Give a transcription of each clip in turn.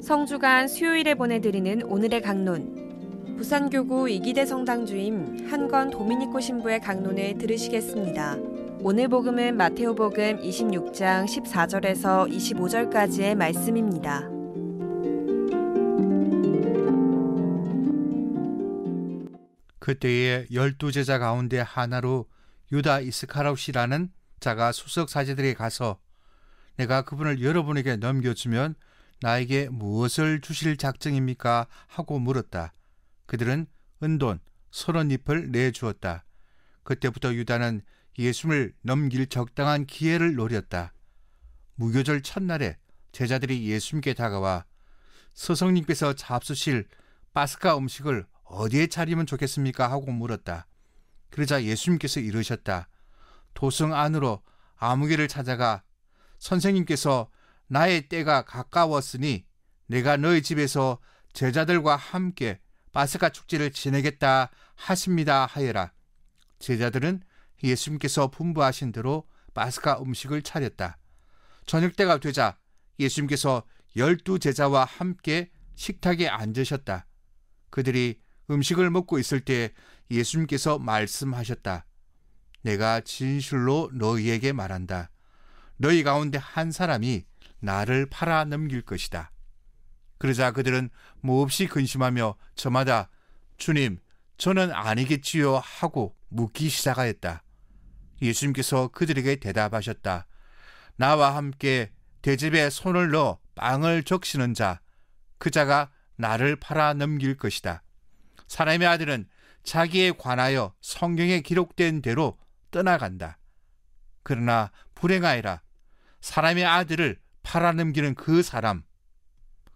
성주간 수요일에 보내드리는 오늘의 강론. 부산교구 이기대 성당 주임 한건 도미니코 신부의 강론을 들으시겠습니다. 오늘 복음은 마테오복음 26장 14절에서 25절까지의 말씀입니다. 그때에 열두 제자 가운데 하나로 유다 이스카라웃이라는 자가 수석 사제들에게 가서 내가 그분을 여러분에게 넘겨주면 나에게 무엇을 주실 작정입니까? 하고 물었다. 그들은 은돈 서른 잎을 내주었다. 그때부터 유다는 예수를 넘길 적당한 기회를 노렸다. 무교절 첫날에 제자들이 예수님께 다가와 서성님께서 잡수실 바스카 음식을 어디에 차리면 좋겠습니까? 하고 물었다. 그러자 예수님께서 이르셨다. 도성 안으로 아무개를 찾아가 선생님께서 나의 때가 가까웠으니 내가 너희 집에서 제자들과 함께 마스카 축제를 지내겠다 하십니다 하여라. 제자들은 예수님께서 분부하신 대로 마스카 음식을 차렸다. 저녁 때가 되자 예수님께서 열두 제자와 함께 식탁에 앉으셨다. 그들이 음식을 먹고 있을 때 예수님께서 말씀하셨다. 내가 진실로 너희에게 말한다. 너희 가운데 한 사람이 나를 팔아 넘길 것이다. 그러자 그들은 몹시 근심하며 저마다 주님, 저는 아니겠지요 하고 묻기 시작하였다. 예수님께서 그들에게 대답하셨다. 나와 함께 대접에 손을 넣어 빵을 적시는 자, 그 자가 나를 팔아 넘길 것이다. 사람의 아들은 자기에 관하여 성경에 기록된 대로 떠나간다. 그러나 불행하여라. 사람의 아들을 팔아넘기는 그 사람.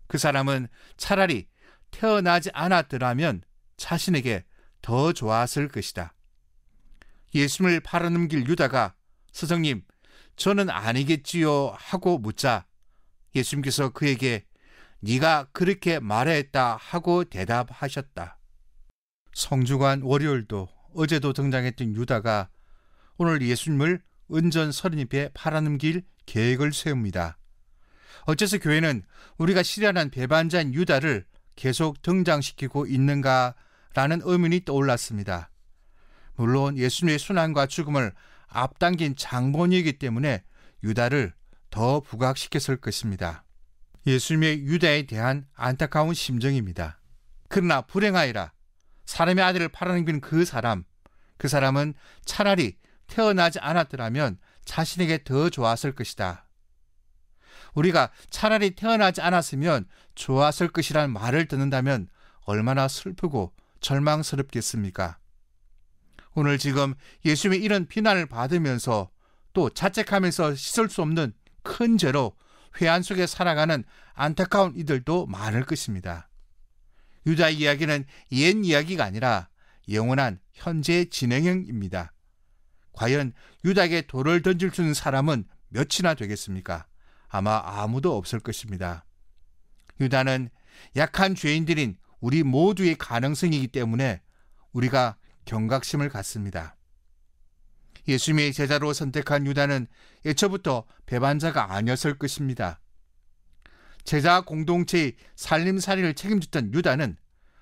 그 사람은 차라리 태어나지 않았더라면 자신에게 더 좋았을 것이다. 예수님을 팔아넘길 유다가 스승님, 저는 아니겠지요 하고 묻자 예수님께서 그에게 네가 그렇게 말했다 하고 대답하셨다. 성주관 월요일도 어제도 등장했던 유다가 오늘 예수님을 은전 서린잎에 팔아넘길 계획을 세웁니다. 어째서 교회는 우리가 실현한 배반자인 유다를 계속 등장시키고 있는가라는 의문이 떠올랐습니다. 물론 예수님의 순환과 죽음을 앞당긴 장본이기 때문에 유다를 더 부각시켰을 것입니다. 예수님의 유다에 대한 안타까운 심정입니다. 그러나 불행하이라 사람의 아들을 팔아넘기는 그 사람, 그 사람은 차라리 태어나지 않았더라면 자신에게 더 좋았을 것이다. 우리가 차라리 태어나지 않았으면 좋았을 것이란 말을 듣는다면 얼마나 슬프고 절망스럽겠습니까? 오늘 지금 예수님의 이런 비난을 받으면서 또 자책하면서 씻을 수 없는 큰 죄로 회한 속에 살아가는 안타까운 이들도 많을 것입니다. 유다의 이야기는 옛 이야기가 아니라 영원한 현재 진행형입니다. 과연 유다에게 돌을 던질 수 있는 사람은 몇이나 되겠습니까? 아마 아무도 없을 것입니다. 유다는 약한 죄인들인 우리 모두의 가능성이기 때문에 우리가 경각심을 갖습니다. 예수님의 제자로 선택한 유다는 예초부터 배반자가 아니었을 것입니다. 제자 공동체의 살림살이를 책임졌던 유다는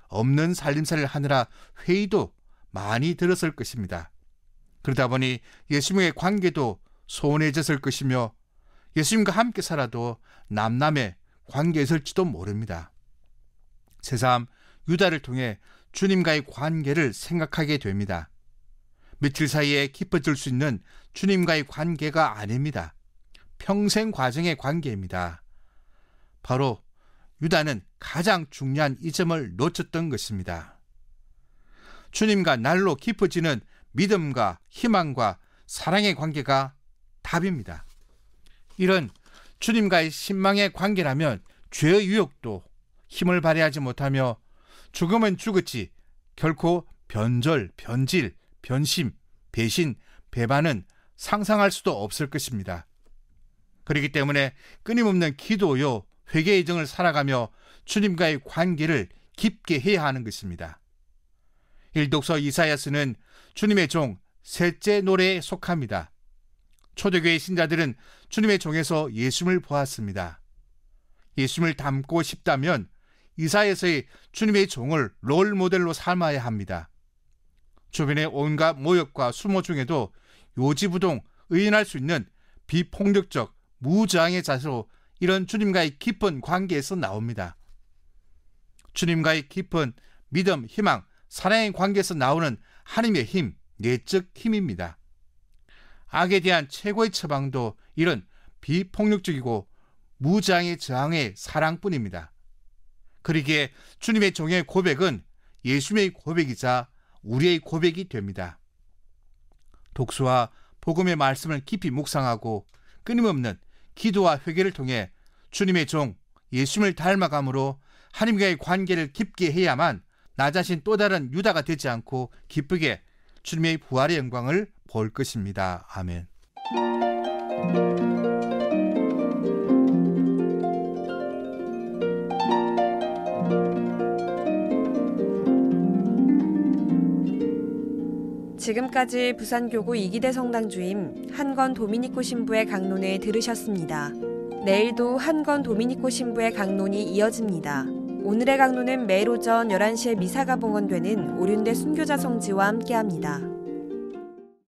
없는 살림살이를 하느라 회의도 많이 들었을 것입니다. 그러다 보니 예수님의 관계도 소원해졌을 것이며 예수님과 함께 살아도 남남의 관계에 있을지도 모릅니다. 새삼 유다를 통해 주님과의 관계를 생각하게 됩니다. 며칠 사이에 깊어질 수 있는 주님과의 관계가 아닙니다. 평생 과정의 관계입니다. 바로 유다는 가장 중요한 이 점을 놓쳤던 것입니다. 주님과 날로 깊어지는 믿음과 희망과 사랑의 관계가 답입니다. 이런 주님과의 신망의 관계라면 죄의 유혹도 힘을 발휘하지 못하며 죽음은 죽었지 결코 변절, 변질, 변심, 배신, 배반은 상상할 수도 없을 것입니다. 그렇기 때문에 끊임없는 기도요, 회개 의정을 살아가며 주님과의 관계를 깊게 해야 하는 것입니다. 일독서 이사야스는 주님의 종 셋째 노래에 속합니다. 초대교회 신자들은 주님의 종에서 예수를 보았습니다. 예수를 닮고 싶다면 이사야서의 주님의 종을 롤 모델로 삼아야 합니다. 주변의 온갖 모욕과 수모 중에도 요지부동 의인할 수 있는 비폭력적 무장의 자세로 이런 주님과의 깊은 관계에서 나옵니다. 주님과의 깊은 믿음, 희망, 사랑의 관계에서 나오는 하나님의 힘, 내적 힘입니다. 악에 대한 최고의 처방도 이런 비폭력적이고 무장의 저항의 사랑뿐입니다. 그러기에 주님의 종의 고백은 예수님의 고백이자 우리의 고백이 됩니다. 독서와 복음의 말씀을 깊이 묵상하고 끊임없는 기도와 회개를 통해 주님의 종 예수님을 닮아감으로 하나님과의 관계를 깊게 해야만 나 자신 또 다른 유다가 되지 않고 기쁘게 주님의 부활의 영광을 볼 것입니다. 아멘. 지금까지 부산교구 이기대 성당 주임 한건 도미니코 신부의 강론을 들으셨습니다. 내일도 한건 도미니코 신부의 강론이 이어집니다. 오늘의 강론은 매일 오전 11시에 미사가 봉헌되는 오륜대 순교자 성지와 함께합니다.